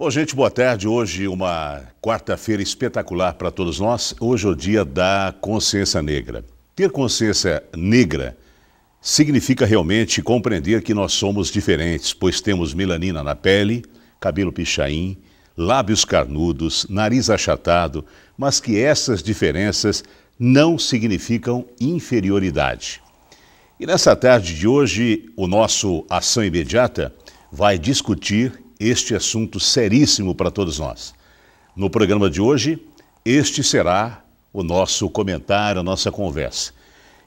Bom, gente, boa tarde. Hoje, uma quarta-feira espetacular para todos nós. Hoje é o dia da consciência negra. Ter consciência negra significa realmente compreender que nós somos diferentes, pois temos melanina na pele, cabelo pichain, lábios carnudos, nariz achatado, mas que essas diferenças não significam inferioridade. E nessa tarde de hoje, o nosso Ação Imediata vai discutir este assunto seríssimo para todos nós. No programa de hoje, este será o nosso comentário, a nossa conversa.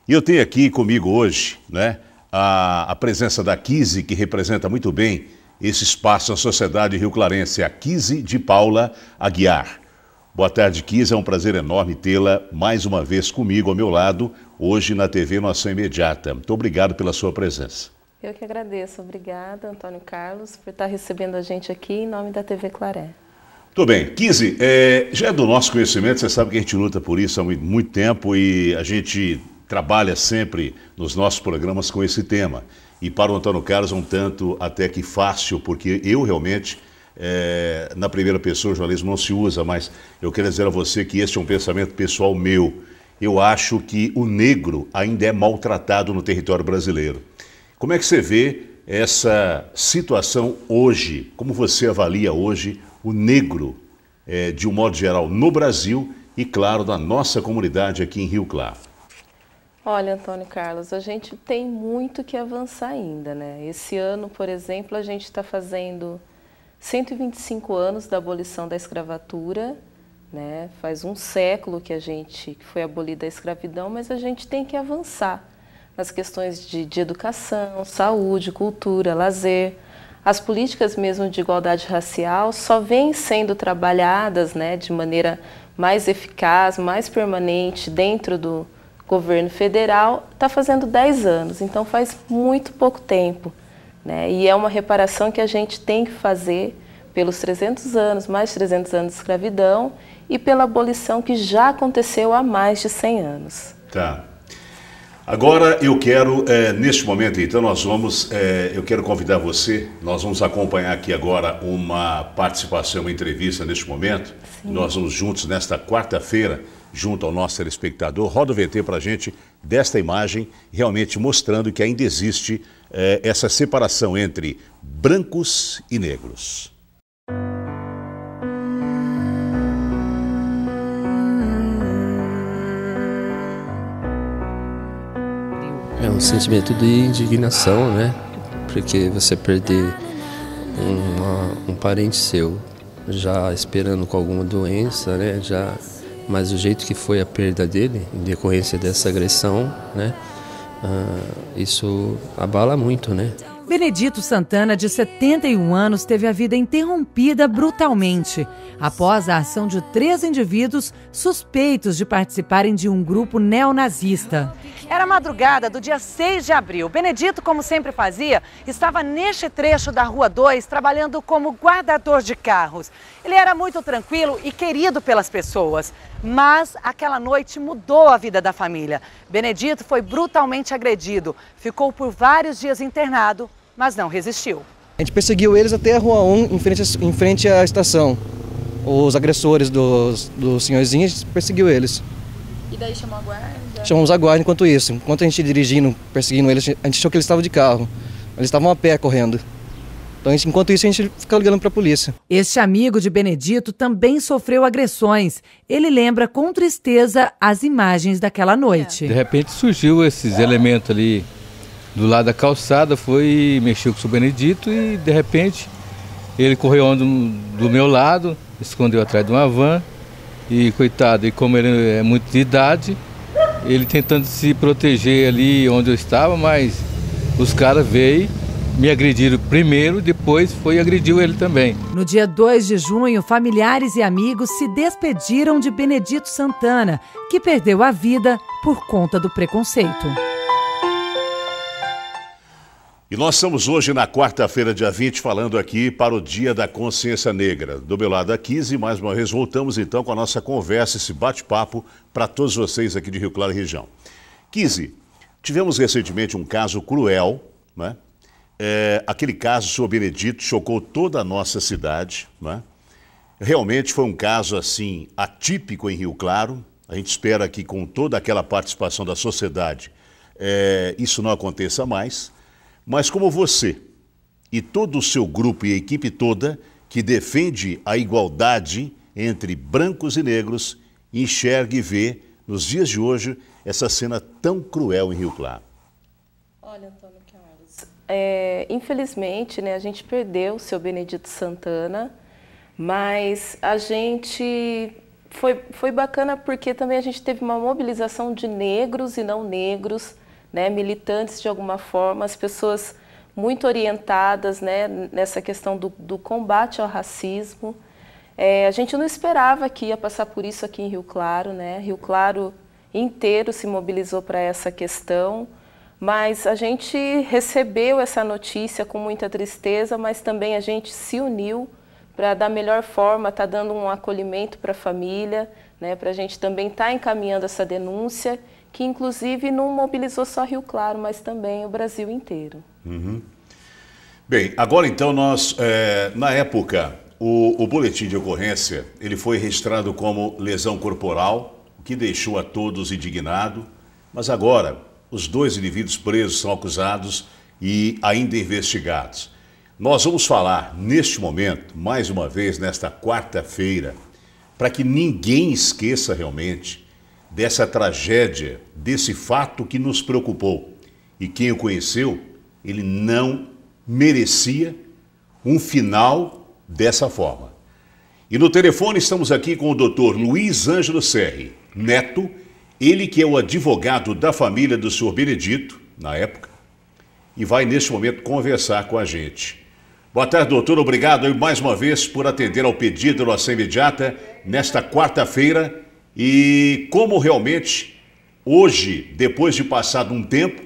E eu tenho aqui comigo hoje né, a, a presença da Kise, que representa muito bem esse espaço a sociedade Rio Clarense, a Kise de Paula Aguiar. Boa tarde, Kise. É um prazer enorme tê-la mais uma vez comigo, ao meu lado, hoje na TV Nossa Imediata. Muito obrigado pela sua presença. Eu que agradeço. Obrigada, Antônio Carlos, por estar recebendo a gente aqui em nome da TV Claré. Tudo bem. 15, é, já é do nosso conhecimento, você sabe que a gente luta por isso há muito, muito tempo e a gente trabalha sempre nos nossos programas com esse tema. E para o Antônio Carlos é um tanto até que fácil, porque eu realmente é, na primeira pessoa, o jornalismo não se usa, mas eu quero dizer a você que este é um pensamento pessoal meu. Eu acho que o negro ainda é maltratado no território brasileiro. Como é que você vê essa situação hoje? Como você avalia hoje o negro, é, de um modo geral, no Brasil e, claro, na nossa comunidade aqui em Rio Claro? Olha, Antônio Carlos, a gente tem muito que avançar ainda, né? Esse ano, por exemplo, a gente está fazendo 125 anos da abolição da escravatura, né? Faz um século que a gente que foi abolida a escravidão, mas a gente tem que avançar nas questões de, de educação, saúde, cultura, lazer. As políticas mesmo de igualdade racial só vêm sendo trabalhadas né, de maneira mais eficaz, mais permanente dentro do governo federal, está fazendo 10 anos, então faz muito pouco tempo. Né? E é uma reparação que a gente tem que fazer pelos 300 anos, mais 300 anos de escravidão e pela abolição que já aconteceu há mais de 100 anos. Tá. Agora eu quero, é, neste momento, então, nós vamos, é, eu quero convidar você, nós vamos acompanhar aqui agora uma participação, uma entrevista neste momento. Sim. Nós vamos juntos nesta quarta-feira, junto ao nosso telespectador. Roda o VT para a gente desta imagem, realmente mostrando que ainda existe é, essa separação entre brancos e negros. um sentimento de indignação, né? Porque você perder uma, um parente seu já esperando com alguma doença, né? Já, mas o jeito que foi a perda dele, em decorrência dessa agressão, né? Ah, isso abala muito, né? Benedito Santana, de 71 anos, teve a vida interrompida brutalmente após a ação de três indivíduos suspeitos de participarem de um grupo neonazista. Era madrugada do dia 6 de abril. Benedito, como sempre fazia, estava neste trecho da Rua 2 trabalhando como guardador de carros. Ele era muito tranquilo e querido pelas pessoas, mas aquela noite mudou a vida da família. Benedito foi brutalmente agredido, ficou por vários dias internado mas não resistiu. A gente perseguiu eles até a Rua 1, em frente, em frente à estação. Os agressores dos, dos senhorzinhos, a gente perseguiu eles. E daí chamou a guarda? Chamamos a guarda enquanto isso. Enquanto a gente dirigindo, perseguindo eles, a gente achou que eles estavam de carro. Eles estavam a pé correndo. Então, enquanto isso, a gente fica ligando para a polícia. Este amigo de Benedito também sofreu agressões. Ele lembra com tristeza as imagens daquela noite. De repente surgiu esses elementos ali do lado da calçada, foi mexeu com o seu Benedito e de repente ele correu onde, do meu lado, escondeu atrás de uma van e coitado, e como ele é muito de idade, ele tentando se proteger ali onde eu estava, mas os caras veio me agrediram primeiro, depois foi agrediu ele também. No dia 2 de junho, familiares e amigos se despediram de Benedito Santana, que perdeu a vida por conta do preconceito. E nós estamos hoje na quarta-feira, dia 20, falando aqui para o Dia da Consciência Negra. Do meu lado, a 15, mais uma vez voltamos então com a nossa conversa, esse bate-papo para todos vocês aqui de Rio Claro e região. 15, tivemos recentemente um caso cruel, né? É, aquele caso senhor Benedito chocou toda a nossa cidade, né? Realmente foi um caso assim atípico em Rio Claro. A gente espera que com toda aquela participação da sociedade é, isso não aconteça mais. Mas como você e todo o seu grupo e equipe toda que defende a igualdade entre brancos e negros, enxerga e vê, nos dias de hoje, essa cena tão cruel em Rio Claro? Olha, Antônio Carlos, é, infelizmente, né, a gente perdeu o seu Benedito Santana, mas a gente foi, foi bacana porque também a gente teve uma mobilização de negros e não negros né, militantes de alguma forma, as pessoas muito orientadas né, nessa questão do, do combate ao racismo. É, a gente não esperava que ia passar por isso aqui em Rio Claro, né? Rio Claro inteiro se mobilizou para essa questão, mas a gente recebeu essa notícia com muita tristeza, mas também a gente se uniu para da melhor forma estar tá dando um acolhimento para a família, né? Para a gente também estar tá encaminhando essa denúncia que inclusive não mobilizou só Rio Claro, mas também o Brasil inteiro. Uhum. Bem, agora então nós, é, na época, o, o, boletim de ocorrência ele foi registrado como lesão corporal, o que deixou a todos indignado. Mas agora, os dois indivíduos presos são acusados e ainda investigados. Nós vamos falar neste momento, mais uma vez, nesta quarta-feira, para que ninguém esqueça realmente dessa tragédia, desse fato que nos preocupou. E quem o conheceu, ele não merecia um final dessa forma. E no telefone estamos aqui com o doutor Luiz Ângelo Serri, neto, ele que é o advogado da família do senhor Benedito, na época, e vai neste momento conversar com a gente. Boa tarde, doutor. Obrigado mais uma vez por atender ao pedido da nossa imediata nesta quarta-feira, e como realmente hoje, depois de passado um tempo,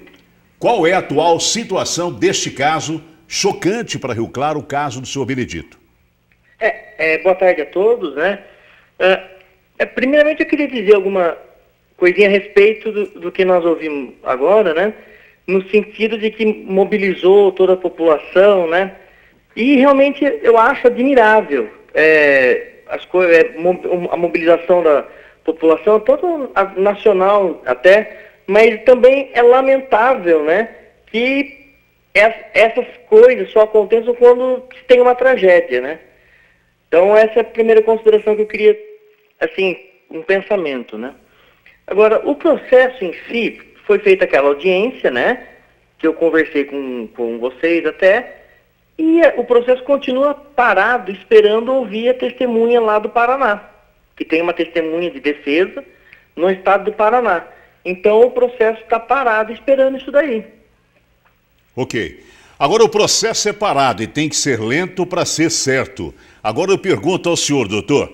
qual é a atual situação deste caso chocante para Rio Claro, o caso do senhor Benedito? É, é, boa tarde a todos, né? É, é primeiramente eu queria dizer alguma coisinha a respeito do, do que nós ouvimos agora, né? No sentido de que mobilizou toda a população, né? E realmente eu acho admirável é, as coisas, é, a mobilização da, população, tanto nacional até, mas também é lamentável, né, que essas coisas só aconteçam quando tem uma tragédia, né? Então essa é a primeira consideração que eu queria, assim, um pensamento, né? Agora, o processo em si, foi feita aquela audiência, né? Que eu conversei com, com vocês até, e o processo continua parado, esperando ouvir a testemunha lá do Paraná que tem uma testemunha de defesa no estado do Paraná. Então o processo está parado esperando isso daí. Ok. Agora o processo é parado e tem que ser lento para ser certo. Agora eu pergunto ao senhor, doutor,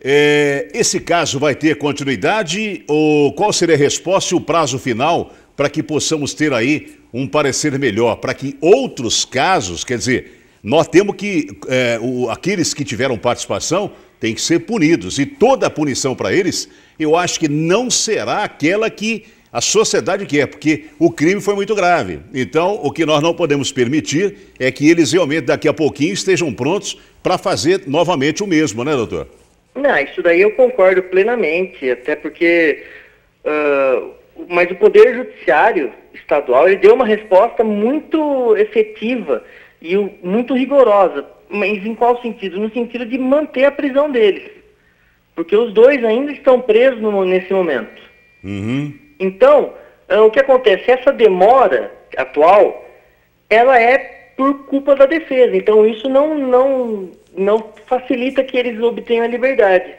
é, esse caso vai ter continuidade ou qual seria a resposta e o prazo final para que possamos ter aí um parecer melhor, para que outros casos, quer dizer, nós temos que, é, o, aqueles que tiveram participação, têm que ser punidos. E toda a punição para eles, eu acho que não será aquela que a sociedade quer, porque o crime foi muito grave. Então, o que nós não podemos permitir é que eles realmente, daqui a pouquinho, estejam prontos para fazer novamente o mesmo, né, doutor? Não, isso daí eu concordo plenamente, até porque. Uh, mas o Poder Judiciário Estadual ele deu uma resposta muito efetiva e muito rigorosa mas em qual sentido? No sentido de manter a prisão deles. Porque os dois ainda estão presos no, nesse momento. Uhum. Então, eh, o que acontece? Essa demora atual, ela é por culpa da defesa. Então, isso não, não, não facilita que eles obtenham a liberdade.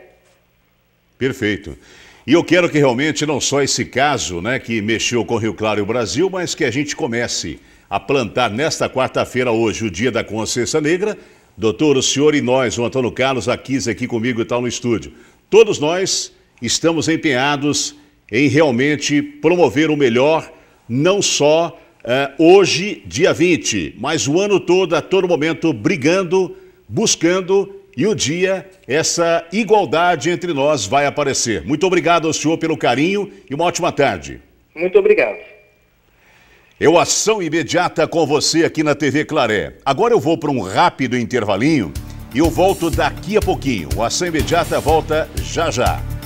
Perfeito. E eu quero que realmente não só esse caso, né, que mexeu com Rio Claro e o Brasil, mas que a gente comece a plantar nesta quarta-feira, hoje, o Dia da Consciência Negra, Doutor, o senhor e nós, o Antônio Carlos Aquis aqui comigo e tal no estúdio. Todos nós estamos empenhados em realmente promover o melhor, não só eh, hoje, dia 20, mas o ano todo, a todo momento, brigando, buscando e um dia essa igualdade entre nós vai aparecer. Muito obrigado ao senhor pelo carinho e uma ótima tarde. Muito obrigado. Eu ação imediata com você aqui na TV Claré. Agora eu vou para um rápido intervalinho e eu volto daqui a pouquinho. O ação imediata volta já já.